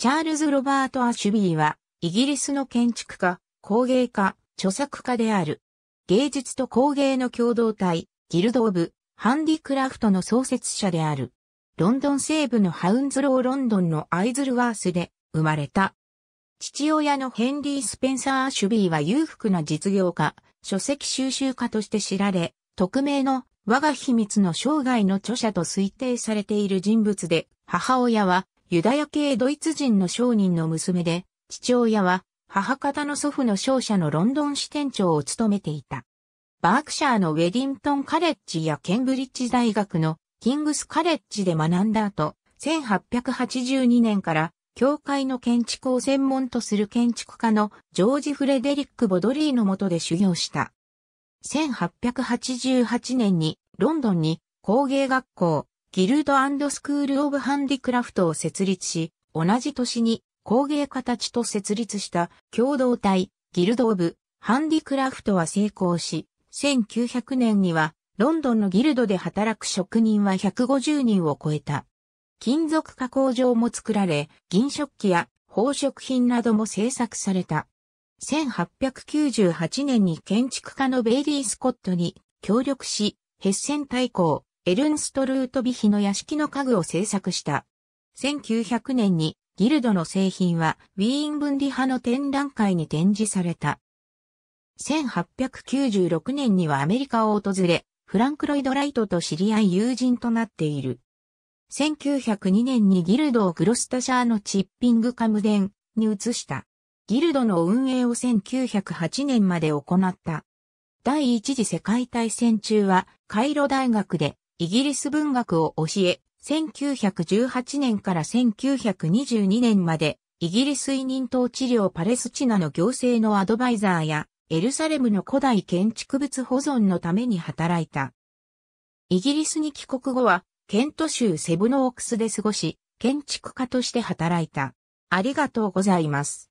チャールズ・ロバート・アシュビーは、イギリスの建築家、工芸家、著作家である。芸術と工芸の共同体、ギルド・オブ・ハンディクラフトの創設者である。ロンドン西部のハウンズロー・ロンドンのアイズルワースで生まれた。父親のヘンリー・スペンサー・アシュビーは裕福な実業家、書籍収集家として知られ、匿名の我が秘密の生涯の著者と推定されている人物で、母親はユダヤ系ドイツ人の商人の娘で、父親は母方の祖父の商社のロンドン支店長を務めていた。バークシャーのウェディントンカレッジやケンブリッジ大学のキングスカレッジで学んだ後、1882年から教会の建築を専門とする建築家のジョージ・フレデリック・ボドリーの下で修行した。1888年にロンドンに工芸学校、ギルドスクール・オブ・ハンディクラフトを設立し、同じ年に工芸家たちと設立した共同体、ギルド・オブ・ハンディクラフトは成功し、1900年にはロンドンのギルドで働く職人は150人を超えた。金属加工場も作られ、銀食器や宝飾品なども製作された。1898年に建築家のベイリー・スコットに協力し、ヘッセン大公、エルンストルートビヒの屋敷の家具を制作した。1900年にギルドの製品はウィーン分離派の展覧会に展示された。1896年にはアメリカを訪れ、フランク・ロイド・ライトと知り合い友人となっている。1902年にギルドをグロスタシャーのチッピングカムデンに移した。ギルドの運営を1908年まで行った。第一次世界大戦中はカイロ大学でイギリス文学を教え、1918年から1922年まで、イギリス委任統治領パレスチナの行政のアドバイザーや、エルサレムの古代建築物保存のために働いた。イギリスに帰国後は、ケント州セブノオクスで過ごし、建築家として働いた。ありがとうございます。